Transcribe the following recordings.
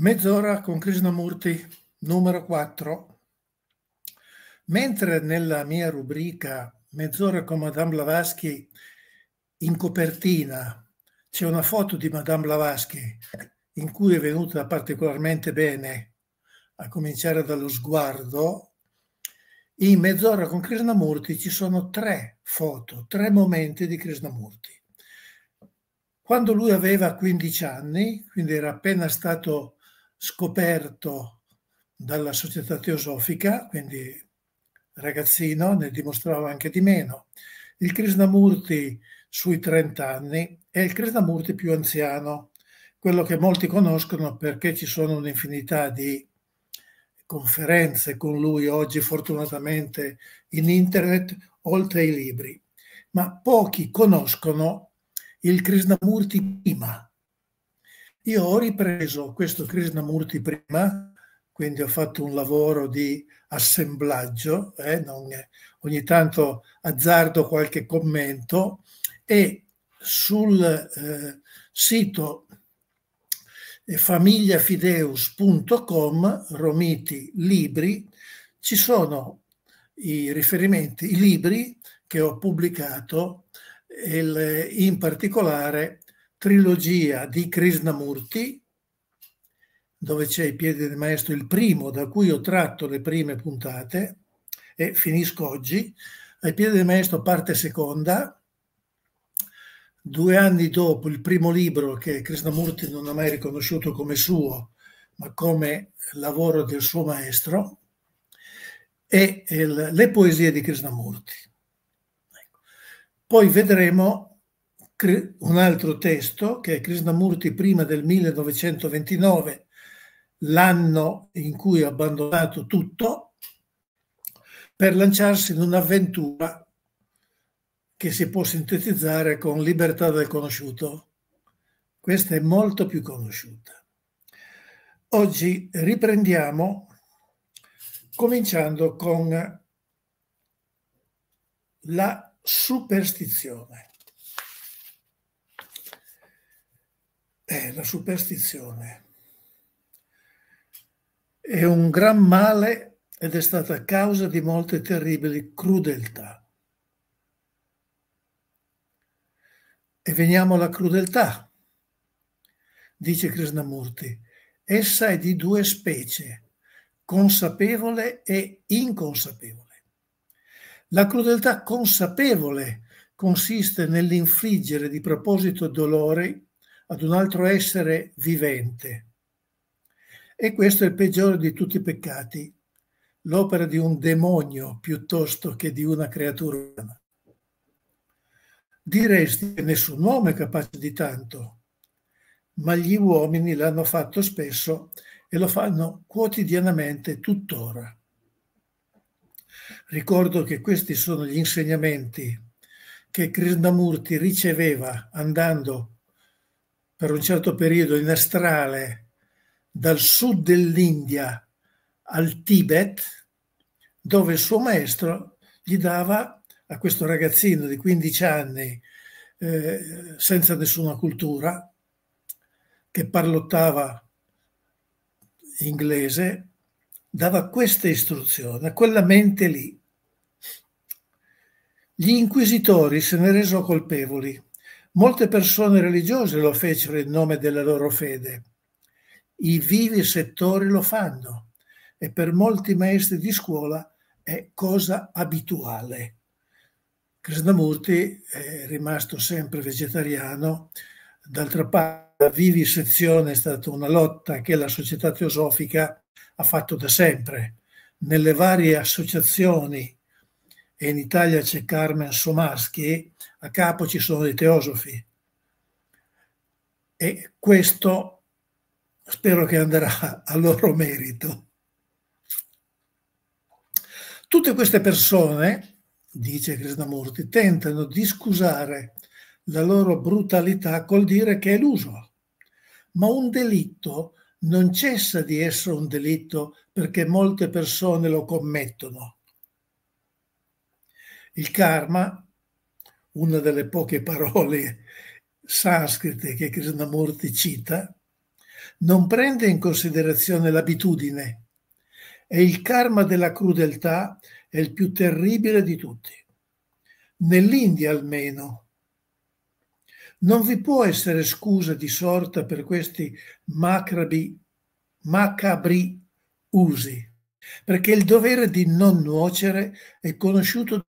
Mezz'ora con Krishnamurti, numero 4. Mentre nella mia rubrica Mezz'ora con Madame Blavatsky in copertina c'è una foto di Madame Blavatsky in cui è venuta particolarmente bene, a cominciare dallo sguardo, in Mezz'ora con Krishnamurti ci sono tre foto, tre momenti di Krishnamurti. Quando lui aveva 15 anni, quindi era appena stato scoperto dalla società teosofica, quindi ragazzino ne dimostrava anche di meno. Il Krishnamurti sui 30 anni è il Krishnamurti più anziano, quello che molti conoscono perché ci sono un'infinità di conferenze con lui oggi fortunatamente in internet, oltre ai libri. Ma pochi conoscono il Krishnamurti prima, io ho ripreso questo Krishnamurti prima, quindi ho fatto un lavoro di assemblaggio, eh, è, ogni tanto azzardo qualche commento e sul eh, sito eh, famigliafideus.com, Romiti Libri, ci sono i riferimenti, i libri che ho pubblicato, il, in particolare trilogia di Krishnamurti, dove c'è I piedi del maestro, il primo da cui ho tratto le prime puntate, e finisco oggi, ai piedi del maestro parte seconda, due anni dopo il primo libro che Krishnamurti non ha mai riconosciuto come suo, ma come lavoro del suo maestro, e le poesie di Krishnamurti. Ecco. Poi vedremo un altro testo che è Krishnamurti prima del 1929, l'anno in cui ha abbandonato tutto, per lanciarsi in un'avventura che si può sintetizzare con libertà del conosciuto. Questa è molto più conosciuta. Oggi riprendiamo cominciando con la superstizione. Eh, la superstizione è un gran male ed è stata causa di molte terribili crudeltà. E veniamo alla crudeltà, dice Krishnamurti. Essa è di due specie, consapevole e inconsapevole. La crudeltà consapevole consiste nell'infliggere di proposito dolori ad un altro essere vivente. E questo è il peggiore di tutti i peccati, l'opera di un demonio piuttosto che di una creatura umana. Diresti che nessun uomo è capace di tanto, ma gli uomini l'hanno fatto spesso e lo fanno quotidianamente tuttora. Ricordo che questi sono gli insegnamenti che Krishnamurti riceveva andando per un certo periodo in astrale dal sud dell'India al Tibet, dove il suo maestro gli dava a questo ragazzino di 15 anni eh, senza nessuna cultura, che parlottava inglese, dava questa istruzione a quella mente lì. Gli inquisitori se ne resero colpevoli Molte persone religiose lo fecero in nome della loro fede. I vivi settori lo fanno e per molti maestri di scuola è cosa abituale. Krishnamurti è rimasto sempre vegetariano, d'altra parte la vivisezione è stata una lotta che la società teosofica ha fatto da sempre. Nelle varie associazioni e in Italia c'è Carmen Somaschi, a capo ci sono dei teosofi. E questo spero che andrà a loro merito. Tutte queste persone, dice Krishnamurti, tentano di scusare la loro brutalità col dire che è l'uso. Ma un delitto non cessa di essere un delitto perché molte persone lo commettono il karma, una delle poche parole sanscrite che Krishnamurti cita, non prende in considerazione l'abitudine e il karma della crudeltà è il più terribile di tutti. Nell'India almeno. Non vi può essere scusa di sorta per questi macrabi, macabri usi, perché il dovere di non nuocere è conosciuto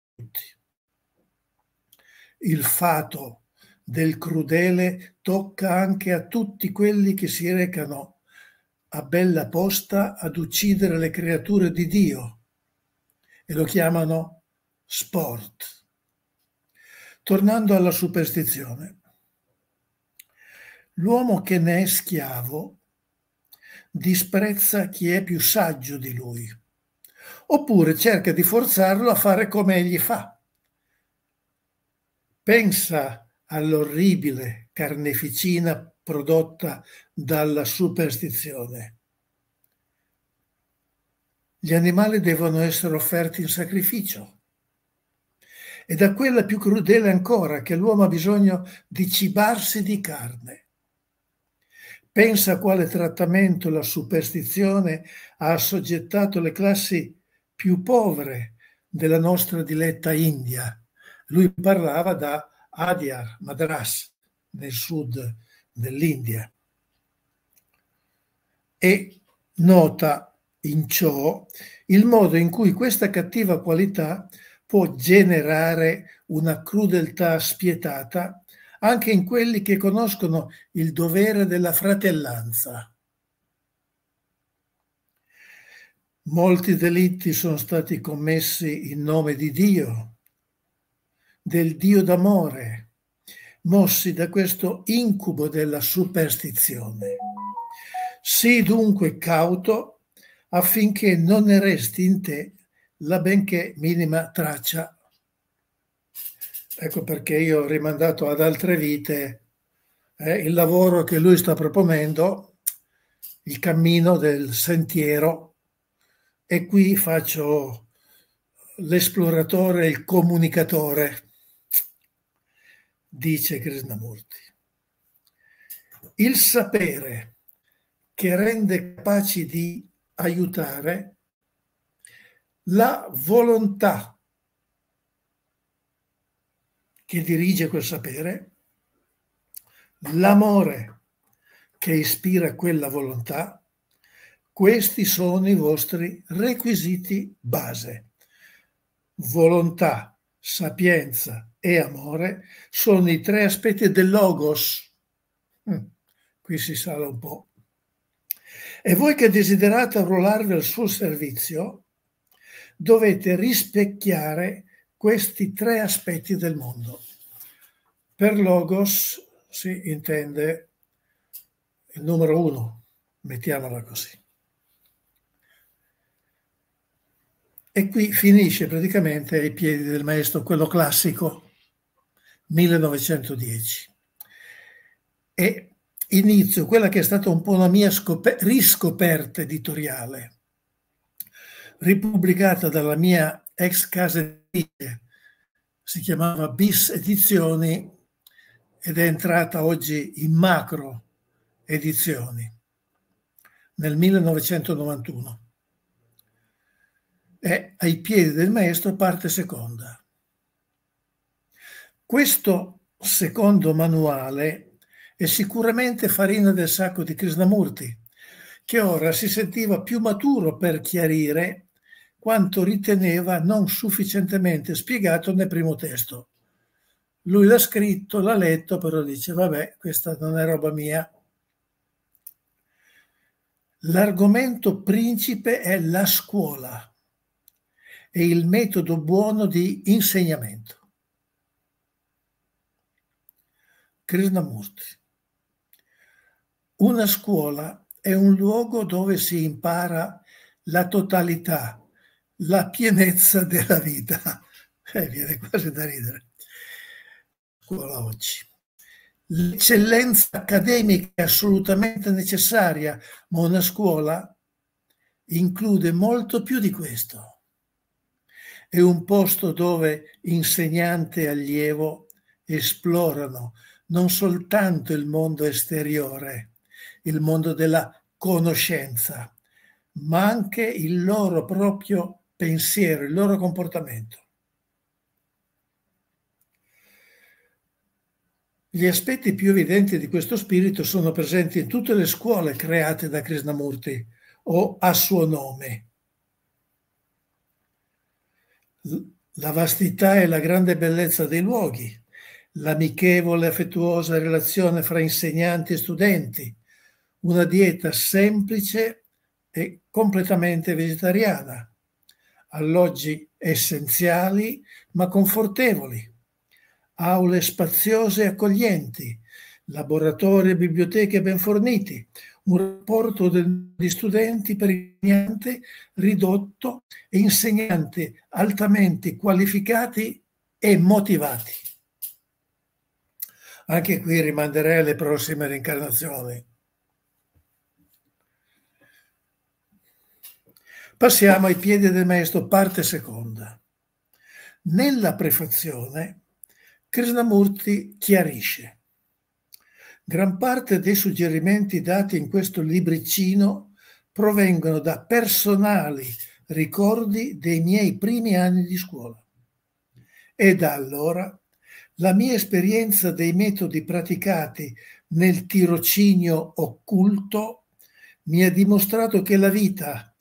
il fato del crudele tocca anche a tutti quelli che si recano a bella posta ad uccidere le creature di Dio e lo chiamano sport. Tornando alla superstizione, l'uomo che ne è schiavo disprezza chi è più saggio di lui oppure cerca di forzarlo a fare come egli fa. Pensa all'orribile carneficina prodotta dalla superstizione. Gli animali devono essere offerti in sacrificio. E da quella più crudele ancora, che l'uomo ha bisogno di cibarsi di carne. Pensa a quale trattamento la superstizione ha assoggettato le classi più povere della nostra diletta India. Lui parlava da Adyar, Madras, nel sud dell'India. E nota in ciò il modo in cui questa cattiva qualità può generare una crudeltà spietata anche in quelli che conoscono il dovere della fratellanza. Molti delitti sono stati commessi in nome di Dio, del Dio d'amore, mossi da questo incubo della superstizione. Sii dunque cauto affinché non ne resti in te la benché minima traccia. Ecco perché io ho rimandato ad altre vite eh, il lavoro che lui sta proponendo, il cammino del sentiero e qui faccio l'esploratore, il comunicatore, dice Krishnamurti. Il sapere che rende capaci di aiutare la volontà che dirige quel sapere, l'amore che ispira quella volontà, questi sono i vostri requisiti base. Volontà, sapienza e amore sono i tre aspetti del logos. Mm, qui si sale un po'. E voi che desiderate arruolarvi al suo servizio, dovete rispecchiare questi tre aspetti del mondo. Per logos si intende il numero uno, mettiamola così. e qui finisce praticamente ai piedi del maestro, quello classico, 1910. E inizio quella che è stata un po' la mia riscoperta editoriale, ripubblicata dalla mia ex casa editrice, si chiamava Bis Edizioni ed è entrata oggi in Macro Edizioni nel 1991 è ai piedi del maestro parte seconda. Questo secondo manuale è sicuramente farina del sacco di Krishnamurti, che ora si sentiva più maturo per chiarire quanto riteneva non sufficientemente spiegato nel primo testo. Lui l'ha scritto, l'ha letto, però dice, vabbè, questa non è roba mia. L'argomento principe è la scuola e il metodo buono di insegnamento. Krishnamurti. Una scuola è un luogo dove si impara la totalità, la pienezza della vita. Eh, viene quasi da ridere. Scuola oggi. L'eccellenza accademica è assolutamente necessaria, ma una scuola include molto più di questo. È un posto dove insegnante e allievo esplorano non soltanto il mondo esteriore, il mondo della conoscenza, ma anche il loro proprio pensiero, il loro comportamento. Gli aspetti più evidenti di questo spirito sono presenti in tutte le scuole create da Krishnamurti o a suo nome, la vastità e la grande bellezza dei luoghi, l'amichevole e affettuosa relazione fra insegnanti e studenti, una dieta semplice e completamente vegetariana, alloggi essenziali ma confortevoli, aule spaziose e accoglienti, laboratori e biblioteche ben forniti, un rapporto di studenti per niente ridotto e insegnanti altamente qualificati e motivati. Anche qui rimanderei alle prossime reincarnazioni. Passiamo ai piedi del maestro, parte seconda. Nella prefazione Krishnamurti chiarisce Gran parte dei suggerimenti dati in questo libricino provengono da personali ricordi dei miei primi anni di scuola. E da allora la mia esperienza dei metodi praticati nel tirocinio occulto mi ha dimostrato che la vita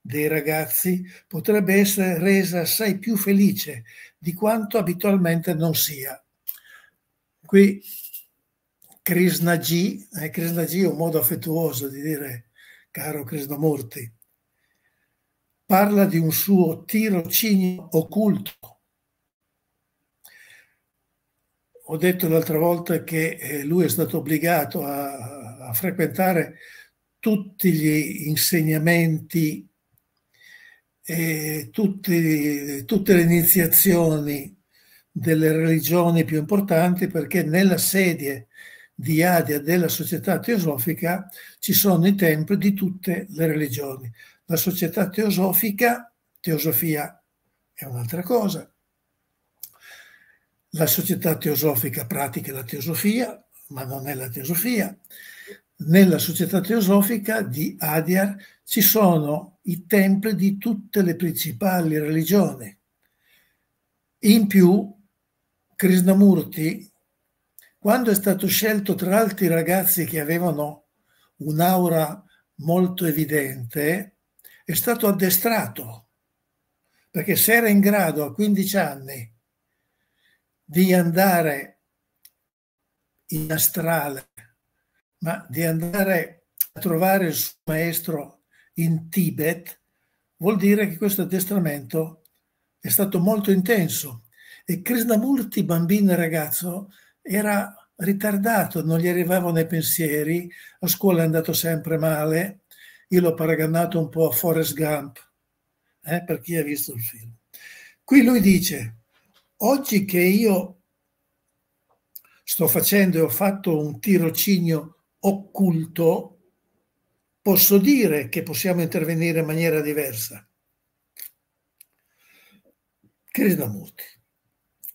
dei ragazzi potrebbe essere resa assai più felice di quanto abitualmente non sia. Qui Krishnaji, eh, Krishnaji è un modo affettuoso di dire caro Krishnamurti, parla di un suo tirocinio occulto. Ho detto l'altra volta che eh, lui è stato obbligato a, a frequentare tutti gli insegnamenti, e tutti, tutte le iniziazioni delle religioni più importanti perché nella sedia di Adia della società teosofica ci sono i templi di tutte le religioni. La società teosofica, teosofia è un'altra cosa. La società teosofica pratica la teosofia, ma non è la teosofia. Nella società teosofica di Adyar ci sono i templi di tutte le principali religioni. In più, Krishnamurti, quando è stato scelto tra altri ragazzi che avevano un'aura molto evidente, è stato addestrato, perché se era in grado a 15 anni di andare in astrale, ma di andare a trovare il suo maestro in Tibet, vuol dire che questo addestramento è stato molto intenso. E Krishnamurti, bambino e ragazzo, era ritardato, non gli arrivavano i pensieri, a scuola è andato sempre male, io l'ho paragonato un po' a Forrest Gump, eh, per chi ha visto il film. Qui lui dice, oggi che io sto facendo e ho fatto un tirocinio occulto, posso dire che possiamo intervenire in maniera diversa. Credo a molti.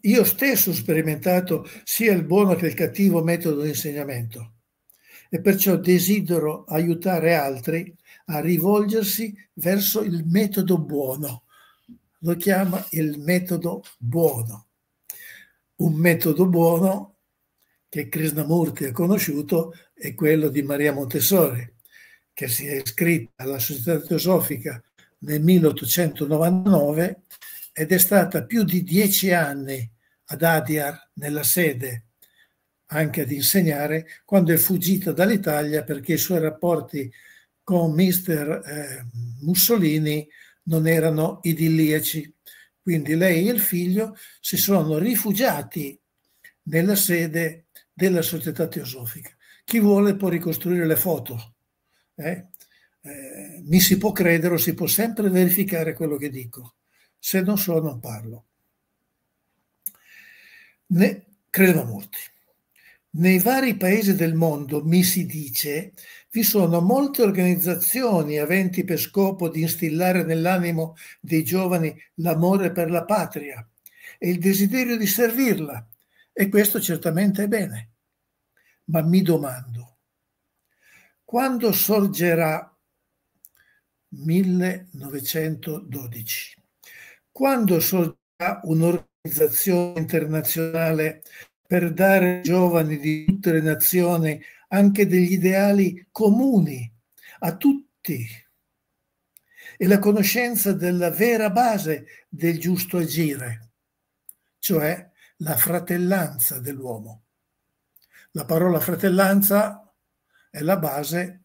Io stesso ho sperimentato sia il buono che il cattivo metodo di insegnamento e perciò desidero aiutare altri a rivolgersi verso il metodo buono. Lo chiama il metodo buono. Un metodo buono che Krishnamurti ha conosciuto è quello di Maria Montessori, che si è iscritta alla Società Teosofica nel 1899 ed è stata più di dieci anni ad Adiar, nella sede, anche ad insegnare, quando è fuggita dall'Italia perché i suoi rapporti con mister eh, Mussolini non erano idilliaci. Quindi lei e il figlio si sono rifugiati nella sede della società teosofica. Chi vuole può ricostruire le foto. Eh? Eh, mi si può credere o si può sempre verificare quello che dico. Se non so, non parlo ne credeva molti. Nei vari paesi del mondo, mi si dice, vi sono molte organizzazioni aventi per scopo di instillare nell'animo dei giovani l'amore per la patria e il desiderio di servirla, e questo certamente è bene. Ma mi domando, quando sorgerà 1912? Quando sorgerà un'organizzazione organizzazione internazionale per dare ai giovani di tutte le nazioni anche degli ideali comuni a tutti e la conoscenza della vera base del giusto agire, cioè la fratellanza dell'uomo. La parola fratellanza è la base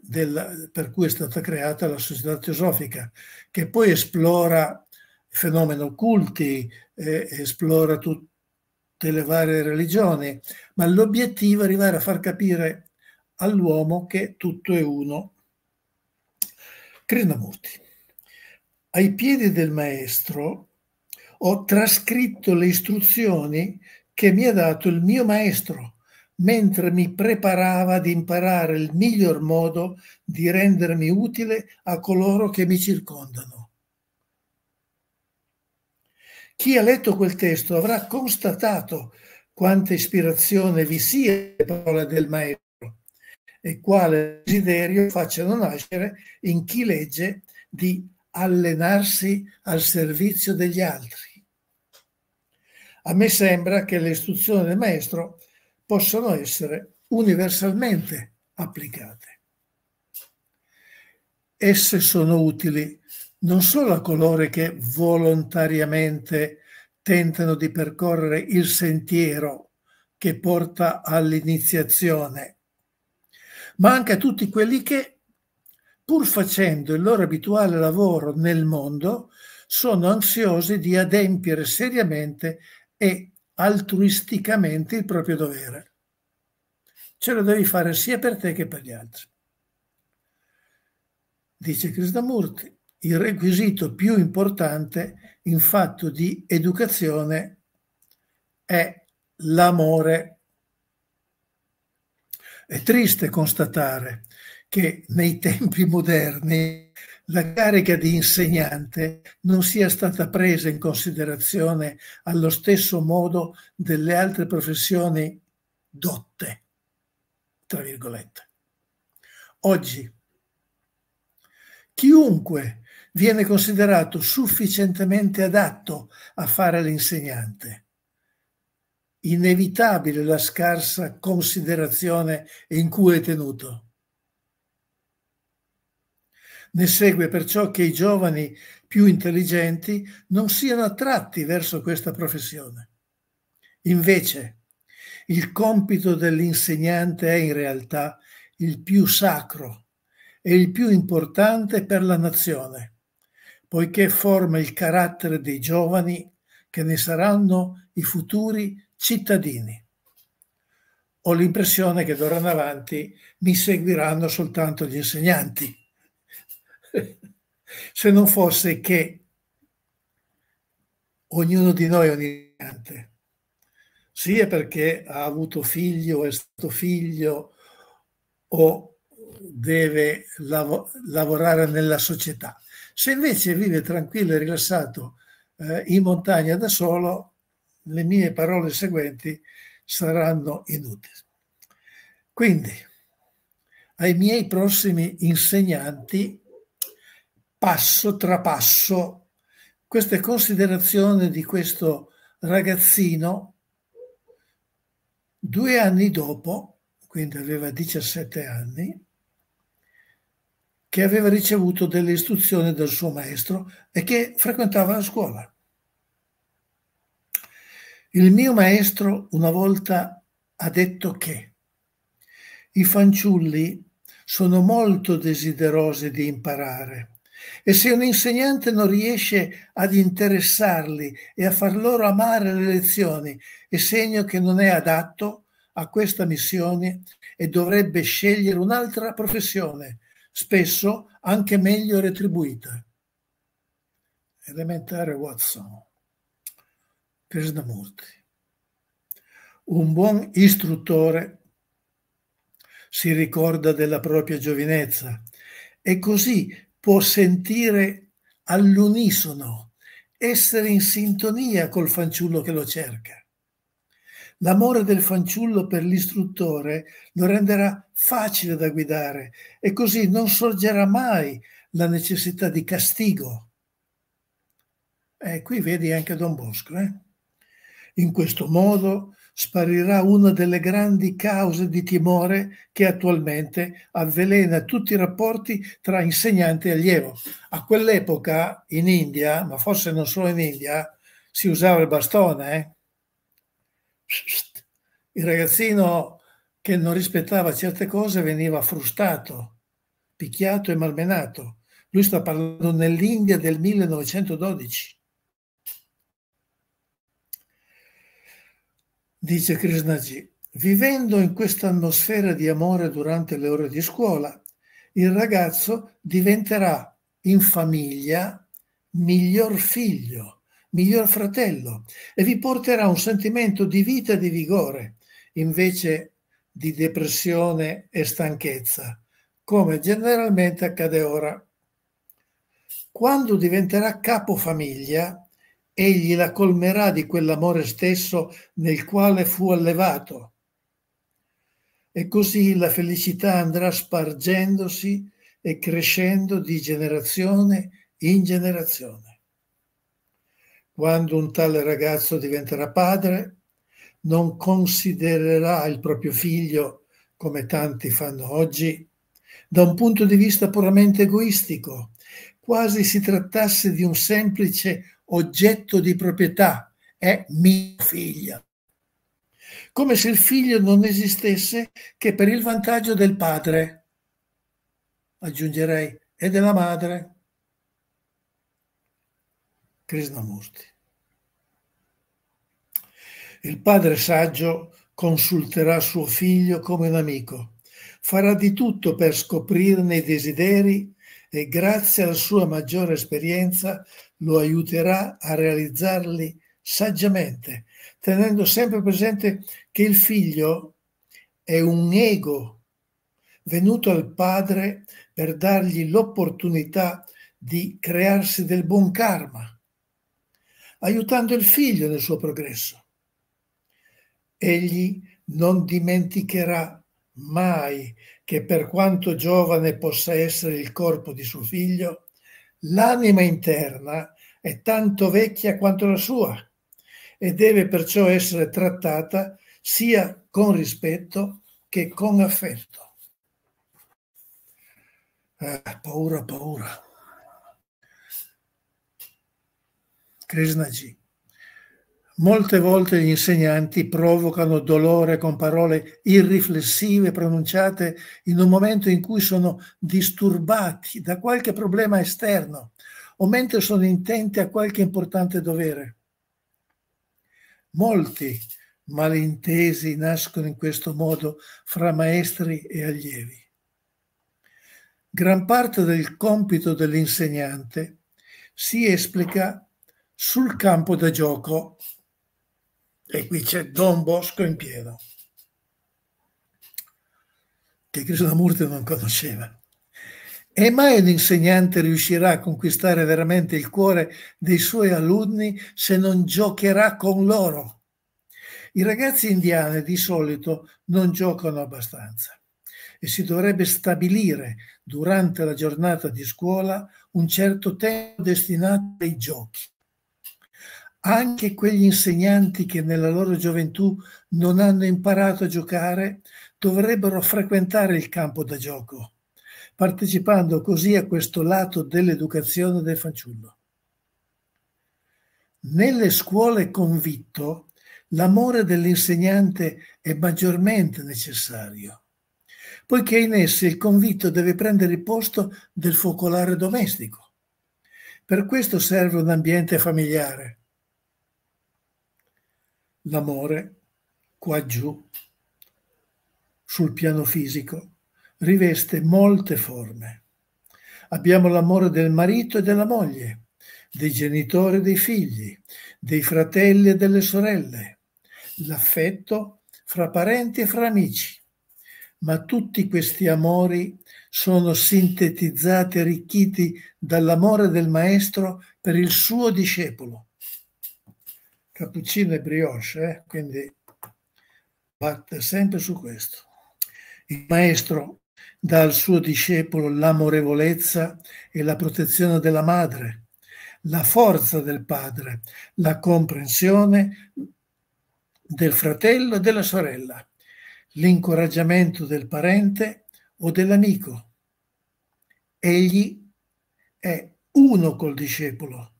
del, per cui è stata creata la società teosofica, che poi esplora fenomeni occulti, eh, esplora tutte le varie religioni, ma l'obiettivo è arrivare a far capire all'uomo che tutto è uno. Krishnamurti. Ai piedi del maestro ho trascritto le istruzioni che mi ha dato il mio maestro mentre mi preparava ad imparare il miglior modo di rendermi utile a coloro che mi circondano. Chi ha letto quel testo avrà constatato quanta ispirazione vi sia le parole del Maestro e quale desiderio facciano nascere in chi legge di allenarsi al servizio degli altri. A me sembra che le istruzioni del maestro possano essere universalmente applicate. Esse sono utili non solo a coloro che volontariamente tentano di percorrere il sentiero che porta all'iniziazione, ma anche a tutti quelli che, pur facendo il loro abituale lavoro nel mondo, sono ansiosi di adempiere seriamente e altruisticamente il proprio dovere. Ce lo devi fare sia per te che per gli altri. Dice Krishnamurti, il requisito più importante in fatto di educazione è l'amore. È triste constatare che nei tempi moderni la carica di insegnante non sia stata presa in considerazione allo stesso modo delle altre professioni dotte, tra virgolette. Oggi, chiunque viene considerato sufficientemente adatto a fare l'insegnante. Inevitabile la scarsa considerazione in cui è tenuto. Ne segue perciò che i giovani più intelligenti non siano attratti verso questa professione. Invece, il compito dell'insegnante è in realtà il più sacro e il più importante per la nazione poiché forma il carattere dei giovani che ne saranno i futuri cittadini. Ho l'impressione che d'ora in avanti mi seguiranno soltanto gli insegnanti, se non fosse che ognuno di noi è un insegnante. sia perché ha avuto figlio, è stato figlio o deve lav lavorare nella società se invece vive tranquillo e rilassato eh, in montagna da solo, le mie parole seguenti saranno inutili. Quindi, ai miei prossimi insegnanti, passo tra passo, queste considerazioni di questo ragazzino, due anni dopo, quindi aveva 17 anni, che aveva ricevuto delle istruzioni dal suo maestro e che frequentava la scuola. Il mio maestro una volta ha detto che i fanciulli sono molto desiderosi di imparare e se un insegnante non riesce ad interessarli e a far loro amare le lezioni, è segno che non è adatto a questa missione e dovrebbe scegliere un'altra professione spesso anche meglio retribuite. Elementare Watson, Krishnamurti. Un buon istruttore si ricorda della propria giovinezza e così può sentire all'unisono, essere in sintonia col fanciullo che lo cerca. L'amore del fanciullo per l'istruttore lo renderà facile da guidare e così non sorgerà mai la necessità di castigo. E eh, qui vedi anche Don Bosco. Eh? In questo modo sparirà una delle grandi cause di timore che attualmente avvelena tutti i rapporti tra insegnante e allievo. A quell'epoca in India, ma forse non solo in India, si usava il bastone. Eh? il ragazzino che non rispettava certe cose veniva frustato, picchiato e malmenato. Lui sta parlando nell'India del 1912. Dice Krishnaji, vivendo in questa atmosfera di amore durante le ore di scuola, il ragazzo diventerà in famiglia miglior figlio miglior fratello e vi porterà un sentimento di vita e di vigore invece di depressione e stanchezza, come generalmente accade ora. Quando diventerà capo famiglia, egli la colmerà di quell'amore stesso nel quale fu allevato. E così la felicità andrà spargendosi e crescendo di generazione in generazione. Quando un tale ragazzo diventerà padre, non considererà il proprio figlio, come tanti fanno oggi, da un punto di vista puramente egoistico, quasi si trattasse di un semplice oggetto di proprietà, è mio figlio. Come se il figlio non esistesse che per il vantaggio del padre, aggiungerei, e della madre. Krishnamurti. Il padre saggio consulterà suo figlio come un amico, farà di tutto per scoprirne i desideri e grazie alla sua maggiore esperienza lo aiuterà a realizzarli saggiamente, tenendo sempre presente che il figlio è un ego venuto al padre per dargli l'opportunità di crearsi del buon karma aiutando il figlio nel suo progresso. Egli non dimenticherà mai che per quanto giovane possa essere il corpo di suo figlio, l'anima interna è tanto vecchia quanto la sua e deve perciò essere trattata sia con rispetto che con affetto. Ah, paura, paura. Krishnaji. Molte volte gli insegnanti provocano dolore con parole irriflessive pronunciate in un momento in cui sono disturbati da qualche problema esterno o mentre sono intenti a qualche importante dovere. Molti malintesi nascono in questo modo fra maestri e allievi. Gran parte del compito dell'insegnante si esplica sul campo da gioco. E qui c'è Don Bosco in pieno, che Krishnamurti non conosceva. E mai un insegnante riuscirà a conquistare veramente il cuore dei suoi alunni se non giocherà con loro. I ragazzi indiani di solito non giocano abbastanza e si dovrebbe stabilire durante la giornata di scuola un certo tempo destinato ai giochi anche quegli insegnanti che nella loro gioventù non hanno imparato a giocare dovrebbero frequentare il campo da gioco, partecipando così a questo lato dell'educazione del fanciullo. Nelle scuole convitto l'amore dell'insegnante è maggiormente necessario, poiché in esse il convitto deve prendere il posto del focolare domestico. Per questo serve un ambiente familiare, l'amore, qua giù, sul piano fisico, riveste molte forme. Abbiamo l'amore del marito e della moglie, dei genitori e dei figli, dei fratelli e delle sorelle, l'affetto fra parenti e fra amici. Ma tutti questi amori sono sintetizzati e arricchiti dall'amore del maestro per il suo discepolo, cappuccino e brioche, eh? quindi batte sempre su questo. Il maestro dà al suo discepolo l'amorevolezza e la protezione della madre, la forza del padre, la comprensione del fratello e della sorella, l'incoraggiamento del parente o dell'amico. Egli è uno col discepolo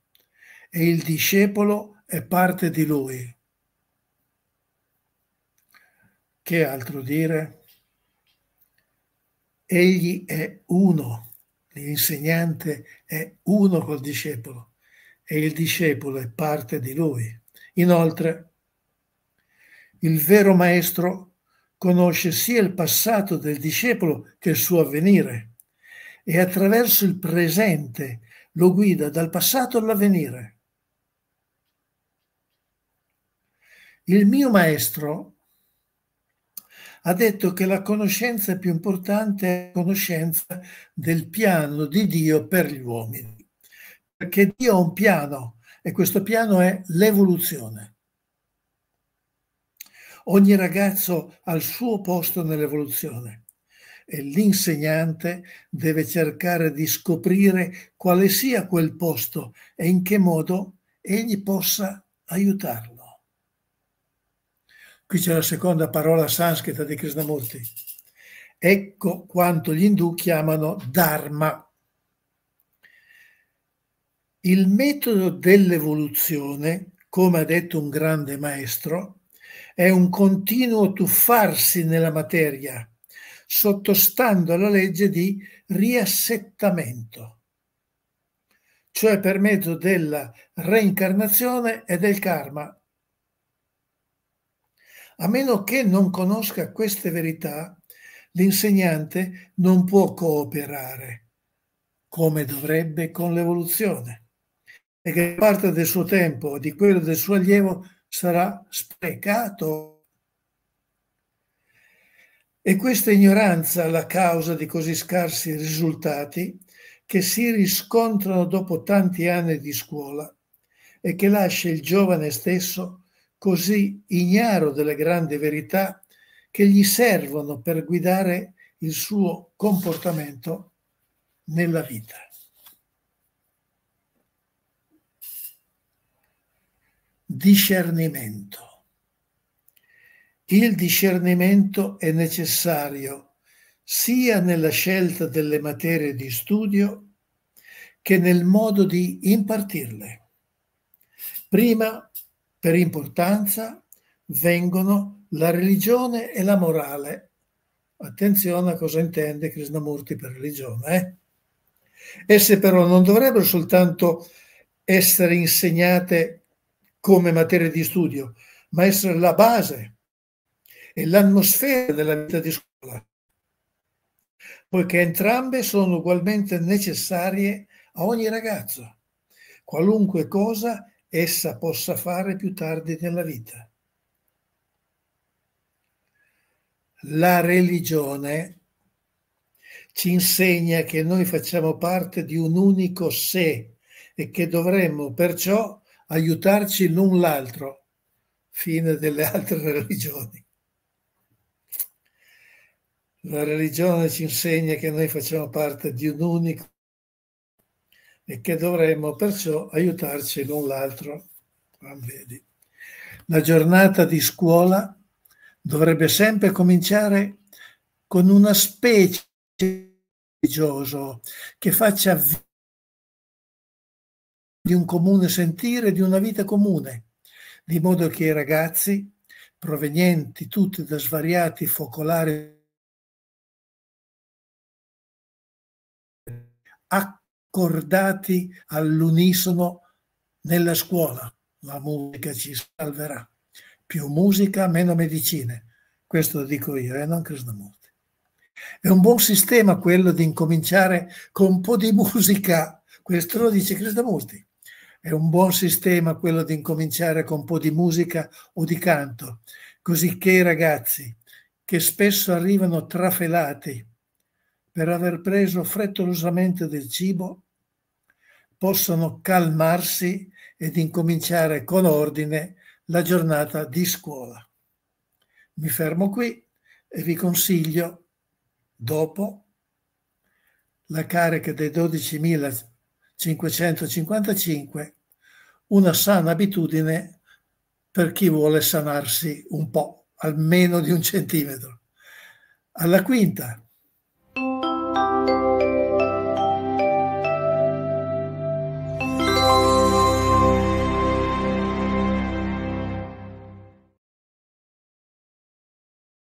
e il discepolo è parte di lui. Che altro dire? Egli è uno, l'insegnante è uno col discepolo e il discepolo è parte di lui. Inoltre, il vero maestro conosce sia il passato del discepolo che il suo avvenire e attraverso il presente lo guida dal passato all'avvenire. Il mio maestro ha detto che la conoscenza più importante è la conoscenza del piano di Dio per gli uomini, perché Dio ha un piano e questo piano è l'evoluzione. Ogni ragazzo ha il suo posto nell'evoluzione e l'insegnante deve cercare di scoprire quale sia quel posto e in che modo egli possa aiutarlo. Qui c'è la seconda parola sanscrita di Krishnamurti. Ecco quanto gli indù chiamano Dharma. Il metodo dell'evoluzione, come ha detto un grande maestro, è un continuo tuffarsi nella materia, sottostando alla legge di riassettamento, cioè per mezzo della reincarnazione e del karma a meno che non conosca queste verità, l'insegnante non può cooperare come dovrebbe con l'evoluzione e che parte del suo tempo e di quello del suo allievo sarà sprecato. E questa ignoranza è la causa di così scarsi risultati che si riscontrano dopo tanti anni di scuola e che lascia il giovane stesso così ignaro delle grandi verità che gli servono per guidare il suo comportamento nella vita. Discernimento. Il discernimento è necessario sia nella scelta delle materie di studio che nel modo di impartirle. Prima per importanza vengono la religione e la morale. Attenzione a cosa intende Krishnamurti per religione. Eh? Esse però non dovrebbero soltanto essere insegnate come materia di studio, ma essere la base e l'atmosfera della vita di scuola, poiché entrambe sono ugualmente necessarie a ogni ragazzo. Qualunque cosa essa possa fare più tardi nella vita. La religione ci insegna che noi facciamo parte di un unico sé e che dovremmo perciò aiutarci l'un l'altro, fine delle altre religioni. La religione ci insegna che noi facciamo parte di un unico e che dovremmo perciò aiutarci l'un l'altro. Ah, La giornata di scuola dovrebbe sempre cominciare con una specie di religioso che faccia di un comune sentire, di una vita comune, di modo che i ragazzi, provenienti tutti da svariati focolari, accordati all'unisono nella scuola. La musica ci salverà. Più musica, meno medicine. Questo lo dico io, e eh? non Krishnamurti. È un buon sistema quello di incominciare con un po' di musica. Questo lo dice Krishnamurti. È un buon sistema quello di incominciare con un po' di musica o di canto, così che i ragazzi, che spesso arrivano trafelati per aver preso frettolosamente del cibo possono calmarsi ed incominciare con ordine la giornata di scuola. Mi fermo qui e vi consiglio dopo la carica dei 12.555 una sana abitudine per chi vuole sanarsi un po', almeno di un centimetro. Alla quinta,